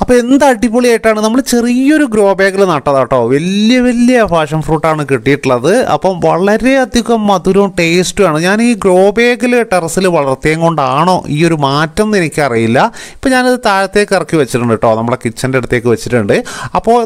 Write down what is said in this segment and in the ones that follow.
അപ്പോൾ എന്ത് അടിപൊളിയായിട്ടാണ് നമ്മൾ ചെറിയൊരു ഗ്രോ ബാഗിൽ കേട്ടോ വലിയ വലിയ ഫാഷൻ ഫ്രൂട്ടാണ് കിട്ടിയിട്ടുള്ളത് അപ്പം വളരെയധികം മധുരവും ടേസ്റ്റുമാണ് ഞാൻ ഈ ഗ്രോ ബാഗിൽ ടെറസിൽ വളർത്തിയത് കൊണ്ടാണോ ഈ ഒരു മാറ്റം എന്ന് എനിക്കറിയില്ല ഇപ്പം ഞാനത് താഴത്തേക്ക് ഇറക്കി വെച്ചിട്ടുണ്ട് കേട്ടോ നമ്മുടെ കിച്ചൻ്റെ അടുത്തേക്ക് വെച്ചിട്ടുണ്ട് അപ്പോൾ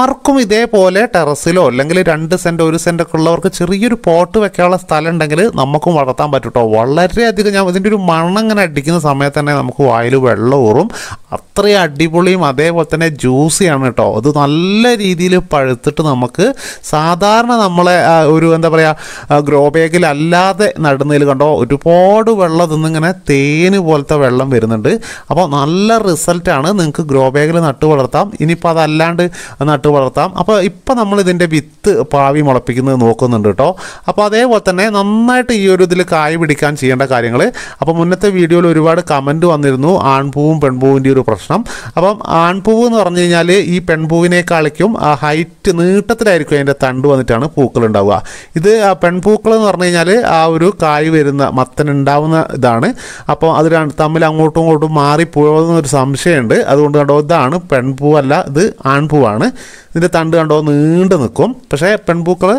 ആർക്കും ഇതേപോലെ ടെറസിലോ അല്ലെങ്കിൽ രണ്ട് സെൻറ്റ് ഒരു സെൻറ്റൊക്കെ ഉള്ളവർക്ക് ചെറിയൊരു പോട്ട് വെക്കാനുള്ള സ്ഥലം ഉണ്ടെങ്കിൽ നമുക്കും വളർത്താൻ പറ്റും കേട്ടോ വളരെയധികം ഞാൻ ഇതിൻ്റെ ഒരു മണ്ണങ്ങനെ അടിക്കുന്ന സമയത്ത് തന്നെ നമുക്ക് വായിൽ വെള്ളം ഊറും അത്രയും അടിപൊളി അടിപൊളിയും അതേപോലെ തന്നെ ജ്യൂസിയാണ് കേട്ടോ അത് നല്ല രീതിയിൽ പഴുത്തിട്ട് നമുക്ക് സാധാരണ നമ്മളെ ഒരു എന്താ പറയുക ഗ്രോ ബാഗിലല്ലാതെ നടുന്നതിൽ കണ്ടോ ഒരുപാട് വെള്ളം ഇതിന്നിങ്ങനെ തേന് പോലത്തെ വെള്ളം വരുന്നുണ്ട് അപ്പോൾ നല്ല റിസൾട്ടാണ് നിങ്ങൾക്ക് ഗ്രോ ബാഗിൽ നട്ടു വളർത്താം ഇനിയിപ്പോൾ അതല്ലാണ്ട് നട്ടു വളർത്താം അപ്പോൾ ഇപ്പോൾ നമ്മൾ ഇതിൻ്റെ വിത്ത് പാവി മുളപ്പിക്കുന്നത് നോക്കുന്നുണ്ട് കേട്ടോ അപ്പോൾ അതേപോലെ തന്നെ നന്നായിട്ട് ഈ ഒരു ഇതിൽ കായ് പിടിക്കാൻ ചെയ്യേണ്ട കാര്യങ്ങൾ അപ്പോൾ മുന്നത്തെ വീഡിയോയിൽ ഒരുപാട് കമൻറ്റ് വന്നിരുന്നു ആൺപൂവും പെൺപൂവിൻ്റെ ഒരു പ്രശ്നം അപ്പോൾ അപ്പം ആൺപൂവ് എന്ന് പറഞ്ഞു കഴിഞ്ഞാൽ ഈ കളിക്കും ആ ഹൈറ്റ് നീട്ടത്തിലായിരിക്കും അതിൻ്റെ തണ്ട് വന്നിട്ടാണ് പൂക്കൾ ഉണ്ടാവുക ഇത് ആ പെൺപൂക്കൾ എന്ന് പറഞ്ഞു കഴിഞ്ഞാൽ ആ ഒരു കായ് വരുന്ന മത്തനുണ്ടാവുന്ന ഇതാണ് അപ്പോൾ അത് തമ്മിൽ അങ്ങോട്ടും ഇങ്ങോട്ടും മാറിപ്പോയെന്നൊരു സംശയമുണ്ട് അതുകൊണ്ട് കണ്ടോ ഇതാണ് പെൺപൂവല്ല ഇത് ആൺപൂവാണ് ഇതിൻ്റെ തണ്ട് കണ്ടോ നീണ്ടു നിൽക്കും പക്ഷേ പെൺപൂക്കൾ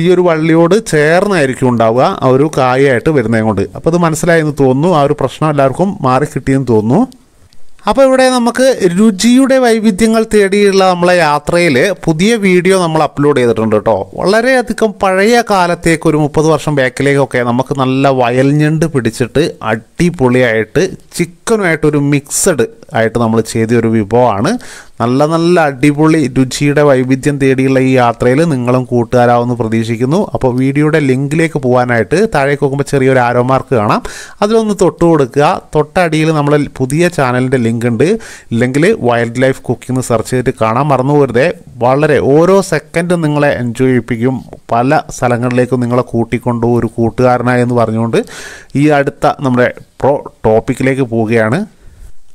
ഈ ഒരു വള്ളിയോട് ചേർന്നായിരിക്കും ഉണ്ടാവുക ആ ഒരു കായായിട്ട് വരുന്നതുകൊണ്ട് അപ്പോൾ അത് മനസ്സിലായെന്ന് തോന്നുന്നു ആ ഒരു പ്രശ്നം എല്ലാവർക്കും മാറി കിട്ടിയെന്ന് തോന്നുന്നു അപ്പോൾ ഇവിടെ നമുക്ക് രുചിയുടെ വൈവിധ്യങ്ങൾ തേടിയുള്ള നമ്മളെ യാത്രയിൽ പുതിയ വീഡിയോ നമ്മൾ അപ്ലോഡ് ചെയ്തിട്ടുണ്ട് കേട്ടോ വളരെയധികം പഴയ കാലത്തേക്ക് ഒരു മുപ്പത് വർഷം ബാക്കിലേക്കൊക്കെ നമുക്ക് നല്ല വയൽ ഞണ്ട് പിടിച്ചിട്ട് അടിപൊളിയായിട്ട് ചിക്കനുമായിട്ടൊരു മിക്സഡ് ആയിട്ട് നമ്മൾ ചെയ്ത ഒരു വിഭവമാണ് നല്ല നല്ല അടിപൊളി രുചിയുടെ വൈവിധ്യം തേടിയുള്ള ഈ യാത്രയിൽ നിങ്ങളും കൂട്ടുകാരാവുമെന്ന് പ്രതീക്ഷിക്കുന്നു അപ്പോൾ വീഡിയോയുടെ ലിങ്കിലേക്ക് പോകാനായിട്ട് താഴേക്ക് നോക്കുമ്പോൾ ചെറിയൊരു ആരോ മാർക്ക് കാണാം അതിലൊന്ന് തൊട്ട് കൊടുക്കുക തൊട്ടടിയിൽ നമ്മൾ പുതിയ ചാനലിൻ്റെ ലിങ്ക് ഉണ്ട് ഇല്ലെങ്കിൽ വൈൽഡ് ലൈഫ് കുക്കിംഗ് സെർച്ച് ചെയ്തിട്ട് കാണാൻ മറന്നു പോരുതേ വളരെ ഓരോ സെക്കൻഡും നിങ്ങളെ എൻജോയ് ചെയ്യിപ്പിക്കും പല സ്ഥലങ്ങളിലേക്കും നിങ്ങളെ കൂട്ടിക്കൊണ്ടു ഒരു കൂട്ടുകാരനായി എന്ന് പറഞ്ഞുകൊണ്ട് ഈ അടുത്ത നമ്മുടെ പ്രോ ടോപ്പിക്കിലേക്ക് പോവുകയാണ്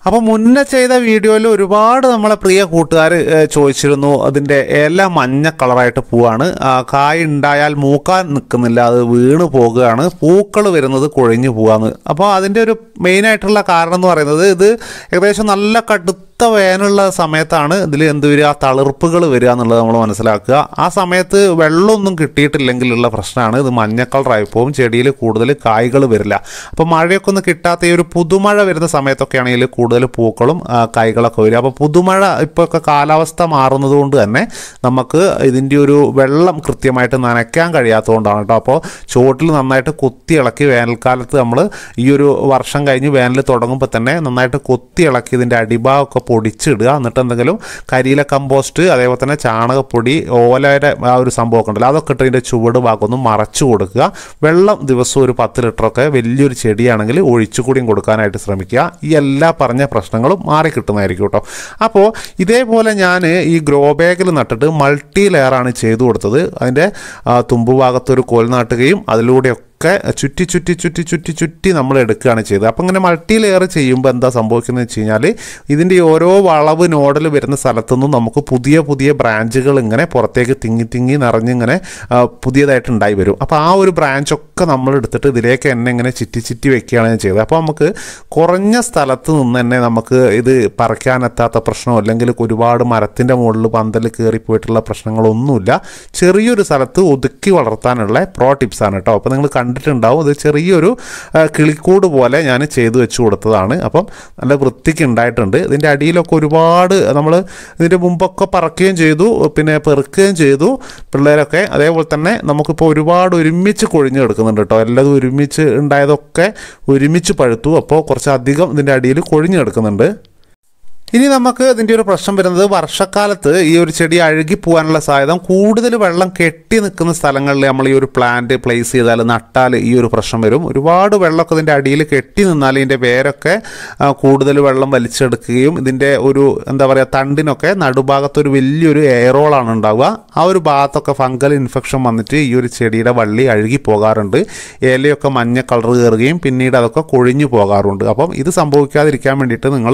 അപ്പോൾ മുന്നേ ചെയ്ത വീഡിയോയിൽ ഒരുപാട് നമ്മളെ പ്രിയ കൂട്ടുകാർ ചോദിച്ചിരുന്നു അതിൻ്റെ എല്ലാം മഞ്ഞ കളറായിട്ട് പൂവാണ് കായ ഉണ്ടായാൽ മൂക്കാൻ നിൽക്കുന്നില്ല അത് വീണ് പോകുകയാണ് പൂക്കൾ വരുന്നത് കുഴഞ്ഞു പോകാന്ന് അപ്പോൾ അതിൻ്റെ ഒരു മെയിനായിട്ടുള്ള കാരണം എന്ന് പറയുന്നത് ഇത് ഏകദേശം നല്ല കടുത്ത കടുത്ത വേനുള്ള സമയത്താണ് ഇതിൽ എന്ത് വരിക തളിർപ്പുകൾ വരിക എന്നുള്ളത് നമ്മൾ മനസ്സിലാക്കുക ആ സമയത്ത് വെള്ളമൊന്നും കിട്ടിയിട്ടില്ലെങ്കിലുള്ള പ്രശ്നമാണ് ഇത് മഞ്ഞ കളറായിപ്പോവും ചെടിയിൽ കൂടുതൽ കായ്കൾ വരില്ല അപ്പോൾ മഴയൊക്കെ ഒന്ന് കിട്ടാത്ത ഈ ഒരു പുതുമഴ വരുന്ന സമയത്തൊക്കെ ആണെങ്കിൽ കൂടുതൽ പൂക്കളും കായ്കളൊക്കെ വരും അപ്പോൾ പുതുമഴ ഇപ്പോഴൊക്കെ കാലാവസ്ഥ മാറുന്നത് കൊണ്ട് തന്നെ നമുക്ക് ഇതിൻ്റെ ഒരു വെള്ളം കൃത്യമായിട്ട് നനയ്ക്കാൻ കഴിയാത്തതുകൊണ്ടാണ് കേട്ടോ അപ്പോൾ ചുവട്ടിൽ നന്നായിട്ട് കുത്തി ഇളക്കി വേനൽക്കാലത്ത് നമ്മൾ ഈ ഒരു വർഷം കഴിഞ്ഞ് വേനൽ തുടങ്ങുമ്പോൾ തന്നെ നന്നായിട്ട് കുത്തി ഇളക്കി ഇതിൻ്റെ അടിഭാഗമൊക്കെ പൊടിച്ചിടുക എന്നിട്ട് എന്തെങ്കിലും കരിയില കമ്പോസ്റ്റ് അതേപോലെ തന്നെ ചാണകപ്പൊടി ഓലയുടെ ആ ഒരു സംഭവമൊക്കെ ഉണ്ടല്ലോ അതൊക്കെ ഇട്ട് ഇതിൻ്റെ ചുവട് ഭാഗമൊന്നും മറച്ചു കൊടുക്കുക വെള്ളം ദിവസവും ഒരു പത്ത് ലിറ്ററൊക്കെ വലിയൊരു ചെടിയാണെങ്കിൽ ഒഴിച്ചു കൂടിയും കൊടുക്കാനായിട്ട് ശ്രമിക്കുക ഈ എല്ലാ പറഞ്ഞ പ്രശ്നങ്ങളും മാറി കിട്ടുന്നതായിരിക്കും കേട്ടോ അപ്പോൾ ഇതേപോലെ ഞാൻ ഈ ഗ്രോ ബാഗിൽ നട്ടിട്ട് മൾട്ടി ലെയറാണ് ചെയ്തു കൊടുത്തത് അതിൻ്റെ തുമ്പ് ഭാഗത്തൊരു കോൽ നാട്ടുകയും അതിലൂടെയൊക്കെ ഒക്കെ ചുറ്റി ചുറ്റി ചുറ്റി ചുറ്റി ചുറ്റി നമ്മൾ എടുക്കുകയാണ് ചെയ്തത് അപ്പോൾ ഇങ്ങനെ മൾട്ടി ലെയർ ചെയ്യുമ്പോൾ എന്താ സംഭവിക്കുന്നത് വെച്ച് കഴിഞ്ഞാൽ ഇതിൻ്റെ ഓരോ വളവ് നോഡൽ വരുന്ന സ്ഥലത്തു നിന്നും നമുക്ക് പുതിയ പുതിയ ബ്രാഞ്ചുകൾ ഇങ്ങനെ പുറത്തേക്ക് തിങ്ങി തിങ്ങി നിറഞ്ഞിങ്ങനെ പുതിയതായിട്ട് ഉണ്ടായി വരും അപ്പോൾ ആ ഒരു ബ്രാഞ്ചൊക്കെ നമ്മൾ എടുത്തിട്ട് ഇതിലേക്ക് എന്നെ ഇങ്ങനെ ചുറ്റി ചുറ്റി വെക്കുകയാണ് ചെയ്തത് അപ്പോൾ നമുക്ക് കുറഞ്ഞ സ്ഥലത്ത് നിന്ന് തന്നെ നമുക്ക് ഇത് പറിക്കാനെത്താത്ത പ്രശ്നമോ അല്ലെങ്കിൽ ഒരുപാട് മരത്തിൻ്റെ മുകളിൽ പന്തൽ പോയിട്ടുള്ള പ്രശ്നങ്ങളൊന്നുമില്ല ചെറിയൊരു സ്ഥലത്ത് ഒതുക്കി വളർത്താനുള്ള പ്രോ ടിപ്സാണ് കേട്ടോ അപ്പോൾ നിങ്ങൾ കണ്ടിട്ടുണ്ടാവും ഇത് ചെറിയൊരു കിളിക്കൂട് പോലെ ഞാൻ ചെയ്തു വെച്ച് കൊടുത്തതാണ് അപ്പം നല്ല വൃത്തിക്ക് ഉണ്ടായിട്ടുണ്ട് ഇതിൻ്റെ അടിയിലൊക്കെ ഒരുപാട് നമ്മൾ ഇതിൻ്റെ മുമ്പൊക്കെ പറക്കുകയും ചെയ്തു പിന്നെ പെറുക്കുകയും ചെയ്തു പിള്ളേരൊക്കെ അതേപോലെ തന്നെ നമുക്കിപ്പോൾ ഒരുപാട് ഒരുമിച്ച് കൊഴിഞ്ഞു കിടക്കുന്നുണ്ട് കേട്ടോ എല്ലാതും ഒരുമിച്ച് ഉണ്ടായതൊക്കെ ഒരുമിച്ച് പഴുത്തു അപ്പോൾ കുറച്ചധികം ഇതിൻ്റെ അടിയിൽ കൊഴിഞ്ഞു കിടക്കുന്നുണ്ട് ഇനി നമുക്ക് ഇതിൻ്റെ ഒരു പ്രശ്നം വരുന്നത് വർഷക്കാലത്ത് ഈ ഒരു ചെടി അഴുകി പോകാനുള്ള സാധ്യത കൂടുതൽ വെള്ളം കെട്ടി നിൽക്കുന്ന സ്ഥലങ്ങളിൽ നമ്മൾ ഈ ഒരു പ്ലാന്റ് പ്ലേസ് ചെയ്താൽ നട്ടാൽ ഈ ഒരു പ്രശ്നം വരും ഒരുപാട് വെള്ളമൊക്കെ ഇതിൻ്റെ അടിയിൽ കെട്ടി നിന്നാൽ ഇതിൻ്റെ വേരൊക്കെ കൂടുതൽ വെള്ളം വലിച്ചെടുക്കുകയും ഇതിൻ്റെ ഒരു എന്താ പറയുക തണ്ടിനൊക്കെ നടുഭാഗത്തൊരു വലിയൊരു എയറോളാണ് ഉണ്ടാവുക ആ ഒരു ഭാഗത്തൊക്കെ ഫംഗൽ ഇൻഫെക്ഷൻ വന്നിട്ട് ഈ ഒരു ചെടിയുടെ വള്ളി അഴുകി പോകാറുണ്ട് ഇലയൊക്കെ മഞ്ഞ കളർ കയറുകയും പിന്നീട് അതൊക്കെ കൊഴിഞ്ഞു പോകാറുണ്ട് അപ്പം ഇത് സംഭവിക്കാതിരിക്കാൻ വേണ്ടിയിട്ട് നിങ്ങൾ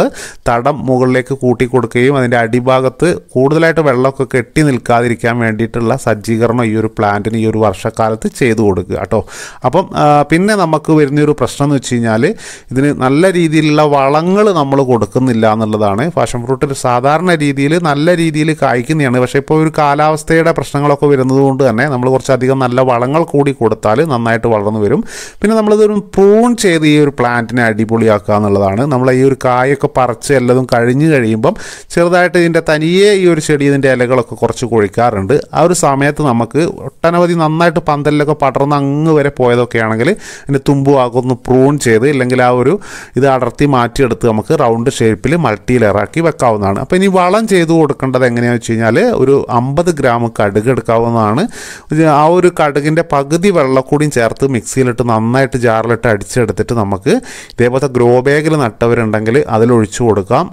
തടം മുകൾ മുകളിലേക്ക് കൂട്ടി കൊടുക്കുകയും അതിൻ്റെ അടിഭാഗത്ത് കൂടുതലായിട്ട് വെള്ളമൊക്കെ കെട്ടി നിൽക്കാതിരിക്കാൻ വേണ്ടിയിട്ടുള്ള സജ്ജീകരണം ഈ ഒരു പ്ലാന്റിന് ഈ ഒരു വർഷക്കാലത്ത് ചെയ്തു കൊടുക്കുക കേട്ടോ അപ്പം പിന്നെ നമുക്ക് വരുന്നൊരു പ്രശ്നം എന്ന് വെച്ച് കഴിഞ്ഞാൽ ഇതിന് നല്ല രീതിയിലുള്ള വളങ്ങൾ നമ്മൾ കൊടുക്കുന്നില്ല എന്നുള്ളതാണ് ഫാഷൻ ഒരു സാധാരണ രീതിയിൽ നല്ല രീതിയിൽ കായ്ക്കുന്നതാണ് പക്ഷേ ഇപ്പോൾ ഒരു കാലാവസ്ഥയുടെ പ്രശ്നങ്ങളൊക്കെ വരുന്നത് കൊണ്ട് തന്നെ നമ്മൾ കുറച്ചധികം നല്ല വളങ്ങൾ കൂടി കൊടുത്താൽ നന്നായിട്ട് വളർന്നു വരും പിന്നെ നമ്മളിതൊരു പ്രൂൺ ചെയ്ത് ഈ ഒരു പ്ലാന്റിനെ അടിപൊളിയാക്കുക എന്നുള്ളതാണ് നമ്മൾ ഈ ഒരു കായൊക്കെ പറിച്ച് എല്ലാം കഴിഞ്ഞ് കഴിഞ്ഞ് കഴിയുമ്പം ചെറുതായിട്ട് ഇതിൻ്റെ തനിയെ ഈ ഒരു ചെടി ഇതിൻ്റെ ഇലകളൊക്കെ കുറച്ച് കൊഴിക്കാറുണ്ട് ആ ഒരു സമയത്ത് നമുക്ക് ഒട്ടനവധി നന്നായിട്ട് പന്തലിലൊക്കെ പടർന്ന് അങ്ങ് വരെ പോയതൊക്കെ ആണെങ്കിൽ അതിൻ്റെ തുമ്പുവാകൊന്ന് പ്രൂൺ ചെയ്ത് ഇല്ലെങ്കിൽ ആ ഒരു ഇത് അടർത്തി മാറ്റിയെടുത്ത് നമുക്ക് റൗണ്ട് ഷേപ്പിൽ മൾട്ടി ലെയറാക്കി വെക്കാവുന്നതാണ് അപ്പോൾ ഇനി വളം ചെയ്തു കൊടുക്കേണ്ടത് എങ്ങനെയാണെന്ന് വെച്ച് കഴിഞ്ഞാൽ ഒരു അമ്പത് ഗ്രാം കടുക് എടുക്കാവുന്നതാണ് ആ ഒരു കടുകിൻ്റെ പകുതി വെള്ളക്കൂടിയും ചേർത്ത് മിക്സിയിലിട്ട് നന്നായിട്ട് ജാറിലിട്ട് അടിച്ചെടുത്തിട്ട് നമുക്ക് ഇതേപോലത്തെ ഗ്രോ ബാഗിൽ നട്ടവരുണ്ടെങ്കിൽ അതിലൊഴിച്ചു കൊടുക്കാം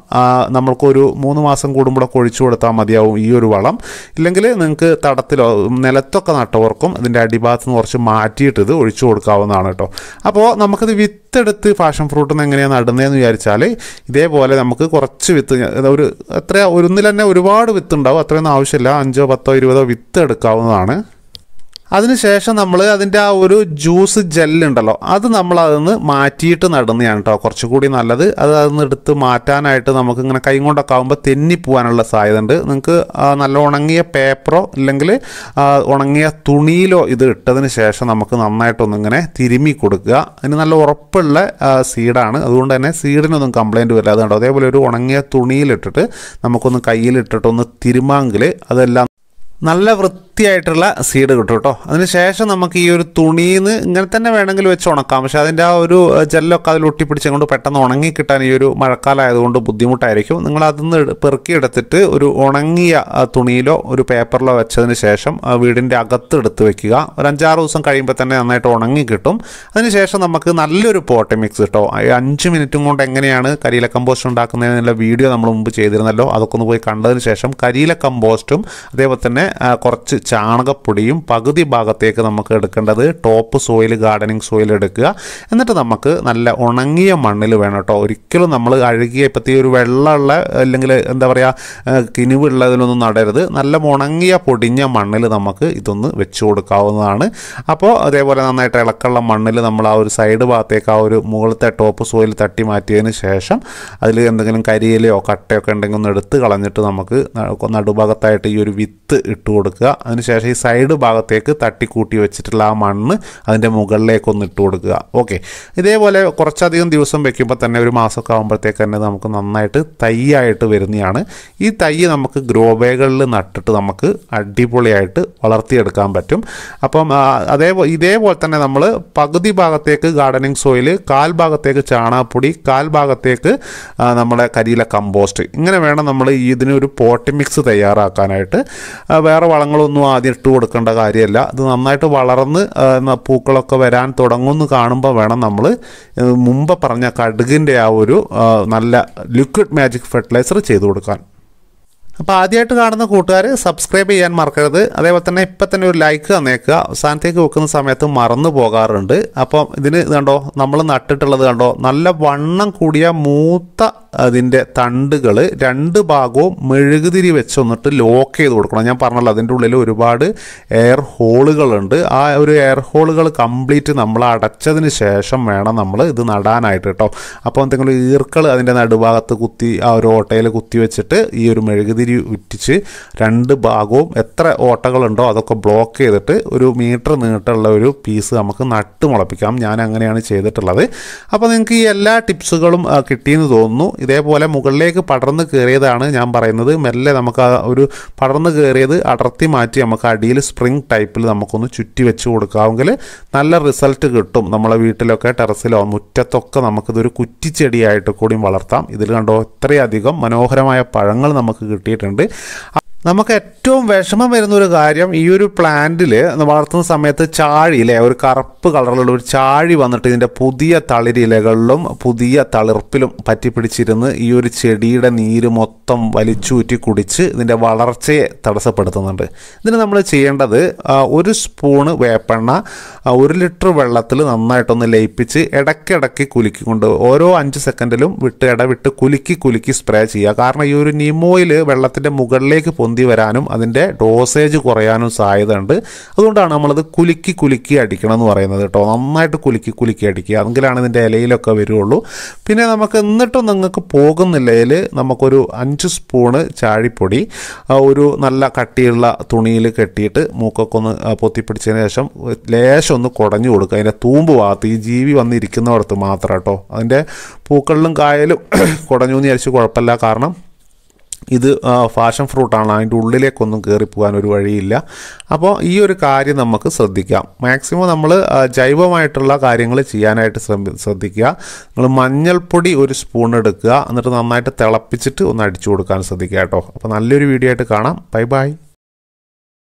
നമ്മൾക്കൊരു മൂന്ന് മാസം കൂടുമ്പോഴൊക്കെ ഒഴിച്ചു കൊടുത്താൽ മതിയാവും ഈ ഒരു വളം ഇല്ലെങ്കിൽ നിങ്ങൾക്ക് തടത്തിലോ നിലത്തൊക്കെ നട്ടവർക്കും ഇതിൻ്റെ അടിഭാഗത്ത് നിന്ന് കുറച്ച് മാറ്റിയിട്ട് ഇത് ഒഴിച്ചു കൊടുക്കാവുന്നതാണ് കേട്ടോ അപ്പോൾ നമുക്കിത് വിത്തെടുത്ത് ഫാഷൻ ഫ്രൂട്ടിൽ നിന്ന് എങ്ങനെയാണ് നടുന്നതെന്ന് വിചാരിച്ചാൽ ഇതേപോലെ നമുക്ക് കുറച്ച് വിത്ത് ഒരു എത്രയാ ഒന്നിൽ തന്നെ ഒരുപാട് വിത്ത് ഉണ്ടാവും അത്രയൊന്നും ആവശ്യമില്ല അഞ്ചോ പത്തോ ഇരുപതോ വിത്ത് എടുക്കാവുന്നതാണ് അതിനുശേഷം നമ്മൾ അതിൻ്റെ ആ ഒരു ജ്യൂസ് ജെല്ലുണ്ടല്ലോ അത് നമ്മൾ അതൊന്ന് മാറ്റിയിട്ട് നടുന്നതാണ് കേട്ടോ കുറച്ചുകൂടി നല്ലത് അത് അതൊന്ന് എടുത്ത് മാറ്റാനായിട്ട് നമുക്ക് ഇങ്ങനെ കൈ കൊണ്ടൊക്കെ ആകുമ്പോൾ തെന്നിപ്പോവാനുള്ള സാധ്യത ഉണ്ട് നിങ്ങൾക്ക് നല്ല ഉണങ്ങിയ പേപ്പറോ ഇല്ലെങ്കിൽ ഉണങ്ങിയ തുണിയിലോ ഇത് ഇട്ടതിന് ശേഷം നമുക്ക് നന്നായിട്ടൊന്നിങ്ങനെ തിരുമ്മി കൊടുക്കുക അതിന് നല്ല ഉറപ്പുള്ള സീഡാണ് അതുകൊണ്ട് തന്നെ സീഡിനൊന്നും കംപ്ലയിൻറ്റ് വരില്ല അതുകൊണ്ട് അതേപോലെ ഒരു ഉണങ്ങിയ തുണിയിലിട്ടിട്ട് നമുക്കൊന്ന് കയ്യിലിട്ടിട്ടൊന്ന് തിരുമാങ്കിൽ അതെല്ലാം നല്ല വൃത്തി വൃത്തിയായിട്ടുള്ള സീഡ് കിട്ടും കേട്ടോ അതിനുശേഷം നമുക്ക് ഈ ഒരു തുണിന്ന് ഇങ്ങനെ തന്നെ വേണമെങ്കിൽ വെച്ച് ഉണക്കാം പക്ഷെ അതിൻ്റെ ആ ഒരു ജെല്ലൊക്കെ അതിൽ കൊണ്ട് പെട്ടെന്ന് ഉണങ്ങി കിട്ടാൻ ഈ ഒരു മഴക്കാലം ആയതുകൊണ്ട് ബുദ്ധിമുട്ടായിരിക്കും നിങ്ങൾ അതിന്ന് പെറുക്കിയെടുത്തിട്ട് ഒരു ഉണങ്ങിയ തുണിയിലോ ഒരു പേപ്പറിലോ വെച്ചതിന് ശേഷം വീടിൻ്റെ അകത്ത് എടുത്ത് വെക്കുക ഒരു അഞ്ചാറ് ദിവസം കഴിയുമ്പോൾ തന്നെ നന്നായിട്ട് ഉണങ്ങി കിട്ടും അതിനുശേഷം നമുക്ക് നല്ലൊരു പോട്ട് മിക്സ് കിട്ടോ അഞ്ച് മിനിറ്റും കൊണ്ട് എങ്ങനെയാണ് കരിയില കമ്പോസ്റ്റ് ഉണ്ടാക്കുന്നതിനുള്ള വീഡിയോ നമ്മൾ മുമ്പ് ചെയ്തിരുന്നല്ലോ അതൊക്കെ ഒന്ന് പോയി കണ്ടതിന് ശേഷം കരിയില കമ്പോസ്റ്റും അതേപോലെ തന്നെ കുറച്ച് ചാണകപ്പൊടിയും പകുതി ഭാഗത്തേക്ക് നമുക്ക് എടുക്കേണ്ടത് ടോപ്പ് സോയിൽ ഗാർഡനിങ് സോയിൽ എടുക്കുക എന്നിട്ട് നമുക്ക് നല്ല ഉണങ്ങിയ മണ്ണിൽ വേണം കേട്ടോ ഒരിക്കലും നമ്മൾ അഴുകിയ ഇപ്പോഴത്തെ ഒരു വെള്ളമുള്ള അല്ലെങ്കിൽ എന്താ പറയുക കിനിവുള്ളതിലൊന്നും നടരുത് നല്ല ഉണങ്ങിയ പൊടിഞ്ഞ മണ്ണിൽ നമുക്ക് ഇതൊന്ന് വെച്ച് കൊടുക്കാവുന്നതാണ് അപ്പോൾ അതേപോലെ നന്നായിട്ട് ഇളക്കുള്ള മണ്ണിൽ നമ്മൾ ആ ഒരു സൈഡ് ഭാഗത്തേക്ക് ആ ഒരു മുകളിലത്തെ ടോപ്പ് സോയിൽ തട്ടി മാറ്റിയതിന് ശേഷം അതിൽ എന്തെങ്കിലും കരിയിലയോ കട്ടയോ ഒക്കെ ഉണ്ടെങ്കിൽ ഒന്ന് എടുത്ത് കളഞ്ഞിട്ട് നമുക്ക് നടുഭാഗത്തായിട്ട് ഈ ഒരു വിത്ത് ഇട്ട് കൊടുക്കുക അതിനുശേഷം ഈ സൈഡ് ഭാഗത്തേക്ക് തട്ടിക്കൂട്ടി വെച്ചിട്ടുള്ള ആ മണ്ണ് അതിൻ്റെ മുകളിലേക്കൊന്ന് ഇട്ട് കൊടുക്കുക ഓക്കെ ഇതേപോലെ കുറച്ചധികം ദിവസം വെക്കുമ്പോൾ തന്നെ ഒരു മാസമൊക്കെ ആകുമ്പോഴത്തേക്ക് തന്നെ നമുക്ക് നന്നായിട്ട് തൈയായിട്ട് വരുന്നതാണ് ഈ തൈ നമുക്ക് ഗ്രോ ബാഗുകളിൽ നട്ടിട്ട് നമുക്ക് അടിപൊളിയായിട്ട് വളർത്തിയെടുക്കാൻ പറ്റും അപ്പം അതേ ഇതേപോലെ തന്നെ നമ്മൾ പകുതി ഭാഗത്തേക്ക് ഗാർഡനിങ് സോയിൽ കാൽ ഭാഗത്തേക്ക് ചാണകപ്പൊടി കാൽ ഭാഗത്തേക്ക് നമ്മുടെ കരിയിലെ കമ്പോസ്റ്റ് ഇങ്ങനെ വേണം നമ്മൾ ഇതിനൊരു പോട്ടി മിക്സ് തയ്യാറാക്കാനായിട്ട് വേറെ വളങ്ങളൊന്നും ഒന്നും ആദ്യം ഇട്ട് കൊടുക്കേണ്ട കാര്യമല്ല അത് നന്നായിട്ട് വളർന്ന് പൂക്കളൊക്കെ വരാൻ തുടങ്ങുമെന്ന് കാണുമ്പോൾ വേണം നമ്മൾ മുമ്പ് പറഞ്ഞ കടുകിൻ്റെ ആ ഒരു നല്ല ലിക്വിഡ് മാജിക് ഫെർട്ടിലൈസർ ചെയ്തു കൊടുക്കാൻ അപ്പോൾ ആദ്യമായിട്ട് കാണുന്ന കൂട്ടുകാർ സബ്സ്ക്രൈബ് ചെയ്യാൻ മറക്കരുത് അതേപോലെ തന്നെ ഇപ്പം തന്നെ ഒരു ലൈക്ക് തന്നേക്കുക അവസാനത്തേക്ക് വെക്കുന്ന സമയത്ത് മറന്നു പോകാറുണ്ട് അപ്പം ഇതിന് കണ്ടോ നമ്മൾ നട്ടിട്ടുള്ളത് കണ്ടോ നല്ല വണ്ണം കൂടിയ മൂത്ത അതിൻ്റെ തണ്ടുകൾ രണ്ട് ഭാഗവും മെഴുകുതിരി വെച്ചൊന്നിട്ട് ലോക്ക് ചെയ്ത് കൊടുക്കണം ഞാൻ പറഞ്ഞല്ലോ അതിൻ്റെ ഉള്ളിൽ ഒരുപാട് എയർ ഹോളുകളുണ്ട് ആ ഒരു എയർ ഹോളുകൾ കംപ്ലീറ്റ് നമ്മൾ അടച്ചതിന് ശേഷം വേണം നമ്മൾ ഇത് നടാനായിട്ട് കേട്ടോ അപ്പോൾ എന്തെങ്കിലും ഈർക്കൾ അതിൻ്റെ നടുഭാഗത്ത് കുത്തി ആ ഒരു ഓട്ടയിൽ കുത്തി വെച്ചിട്ട് ഈ ഒരു മെഴുകുതിരി വേർതിരി ഉറ്റിച്ച് രണ്ട് ഭാഗവും എത്ര ഓട്ടകളുണ്ടോ അതൊക്കെ ബ്ലോക്ക് ചെയ്തിട്ട് ഒരു മീറ്റർ നീട്ടുള്ള ഒരു പീസ് നമുക്ക് നട്ട് മുളപ്പിക്കാം ഞാൻ അങ്ങനെയാണ് ചെയ്തിട്ടുള്ളത് അപ്പോൾ നിങ്ങൾക്ക് ഈ എല്ലാ ടിപ്സുകളും കിട്ടിയെന്ന് തോന്നുന്നു ഇതേപോലെ മുകളിലേക്ക് പടർന്ന് കയറിയതാണ് ഞാൻ പറയുന്നത് മെല്ലെ നമുക്ക് ഒരു പടർന്ന് കയറിയത് അടർത്തി മാറ്റി നമുക്ക് അടിയിൽ സ്പ്രിംഗ് ടൈപ്പിൽ നമുക്കൊന്ന് ചുറ്റി വെച്ച് കൊടുക്കാമെങ്കിൽ നല്ല റിസൾട്ട് കിട്ടും നമ്മളെ വീട്ടിലൊക്കെ ടെറസിലോ മുറ്റത്തൊക്കെ നമുക്കിതൊരു കുറ്റിച്ചെടിയായിട്ട് കൂടി വളർത്താം ഇതിൽ കണ്ടോ ഇത്രയധികം മനോഹരമായ പഴങ്ങൾ നമുക്ക് കിട്ടി കിട്ടിയിട്ടുണ്ട് നമുക്ക് ഏറ്റവും വിഷമം വരുന്ന ഒരു കാര്യം ഈ ഒരു പ്ലാന്റിൽ വളർത്തുന്ന സമയത്ത് ചാഴി ഇല്ലേ ഒരു കറുപ്പ് കളറിലുള്ള ഒരു ചാഴി വന്നിട്ട് ഇതിൻ്റെ പുതിയ തളിരിലകളിലും പുതിയ തളിർപ്പിലും പറ്റിപ്പിടിച്ചിരുന്ന് ഈ ഒരു ചെടിയുടെ നീര് മൊത്തം വലിച്ചൂറ്റി കുടിച്ച് ഇതിൻ്റെ വളർച്ചയെ തടസ്സപ്പെടുത്തുന്നുണ്ട് ഇതിന് നമ്മൾ ചെയ്യേണ്ടത് ഒരു സ്പൂണ് വേപ്പെണ്ണ ഒരു ലിറ്റർ വെള്ളത്തിൽ നന്നായിട്ടൊന്ന് ലയിപ്പിച്ച് ഇടയ്ക്കിടയ്ക്ക് കുലുക്കിക്കൊണ്ട് ഓരോ അഞ്ച് സെക്കൻഡിലും വിട്ട് ഇടവിട്ട് കുലുക്കി കുലുക്കി സ്പ്രേ ചെയ്യുക കാരണം ഈ ഒരു നിമോയിൽ വെള്ളത്തിൻ്റെ മുകളിലേക്ക് പൊന്തി വരാനും അതിൻ്റെ ഡോസേജ് കുറയാനും സാധ്യതയുണ്ട് അതുകൊണ്ടാണ് നമ്മളത് കുലുക്കി കുലുക്കി അടിക്കണം എന്ന് പറയുന്നത് കേട്ടോ നന്നായിട്ട് കുലുക്കി കുലുക്കി അടിക്കുക അതെങ്കിലാണ് ഇതിൻ്റെ ഇലയിലൊക്കെ വരുള്ളൂ പിന്നെ നമുക്ക് എന്നിട്ടും നിങ്ങൾക്ക് പോകുന്നില്ലയിൽ നമുക്കൊരു അഞ്ച് സ്പൂണ് ചാഴിപ്പൊടി ഒരു നല്ല കട്ടിയുള്ള തുണിയിൽ കെട്ടിയിട്ട് മൂക്കൊക്കെ ഒന്ന് പൊത്തിപ്പിടിച്ചതിന് ശേഷം ലേശം ഒന്ന് കുടഞ്ഞു കൊടുക്കുക അതിൻ്റെ തൂമ്പ് ഭാഗത്ത് ഈ ജീവി വന്നിരിക്കുന്നിടത്ത് മാത്രം കേട്ടോ അതിൻ്റെ പൂക്കളിലും കായലും കുടഞ്ഞു എന്ന് വിചാരിച്ച് കുഴപ്പമില്ല കാരണം ഇത് ഫാഷൻ ഫ്രൂട്ടാണ് അതിൻ്റെ ഉള്ളിലേക്കൊന്നും കയറിപ്പോകാൻ ഒരു വഴിയില്ല അപ്പോൾ ഈ ഒരു കാര്യം നമുക്ക് ശ്രദ്ധിക്കാം മാക്സിമം നമ്മൾ ജൈവമായിട്ടുള്ള കാര്യങ്ങൾ ചെയ്യാനായിട്ട് ശ്രദ്ധിക്കുക നിങ്ങൾ മഞ്ഞൾപ്പൊടി ഒരു സ്പൂൺ എടുക്കുക എന്നിട്ട് നന്നായിട്ട് തിളപ്പിച്ചിട്ട് ഒന്ന് അടിച്ചു കൊടുക്കാൻ ശ്രദ്ധിക്കുക കേട്ടോ അപ്പോൾ നല്ലൊരു വീഡിയോ ആയിട്ട് കാണാം ബൈ ബൈ